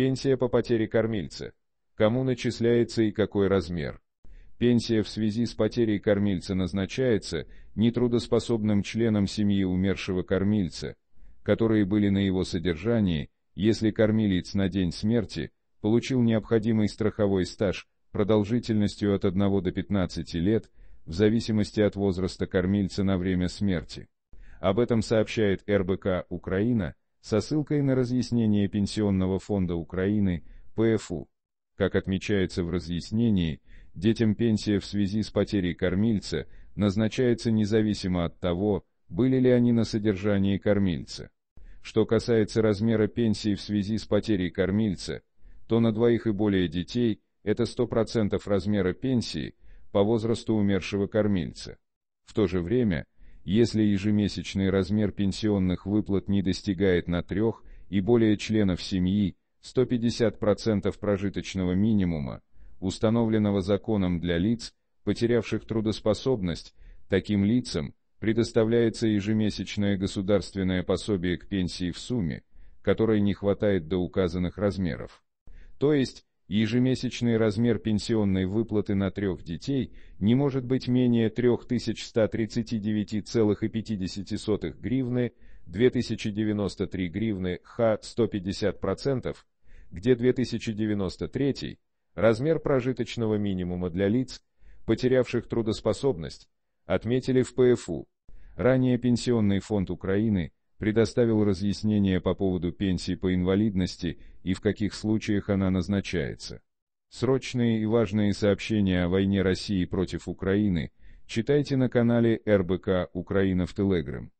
Пенсия по потере кормильца. Кому начисляется и какой размер. Пенсия в связи с потерей кормильца назначается нетрудоспособным членам семьи умершего кормильца, которые были на его содержании, если кормилец на день смерти получил необходимый страховой стаж продолжительностью от 1 до 15 лет в зависимости от возраста кормильца на время смерти. Об этом сообщает РБК «Украина» со ссылкой на разъяснение Пенсионного фонда Украины ПФУ. Как отмечается в разъяснении, детям пенсия в связи с потерей кормильца назначается независимо от того, были ли они на содержании кормильца. Что касается размера пенсии в связи с потерей кормильца, то на двоих и более детей это 100% размера пенсии по возрасту умершего кормильца. В то же время, если ежемесячный размер пенсионных выплат не достигает на трех и более членов семьи 150% прожиточного минимума, установленного законом для лиц, потерявших трудоспособность, таким лицам предоставляется ежемесячное государственное пособие к пенсии в сумме, которой не хватает до указанных размеров. То есть, Ежемесячный размер пенсионной выплаты на трех детей не может быть менее 3139,5 гривны, 2093 гривны х 150%, где 2093 размер прожиточного минимума для лиц, потерявших трудоспособность, отметили в ПФУ. Ранее Пенсионный фонд Украины предоставил разъяснение по поводу пенсии по инвалидности и в каких случаях она назначается. Срочные и важные сообщения о войне России против Украины читайте на канале РБК «Украина в Телеграм».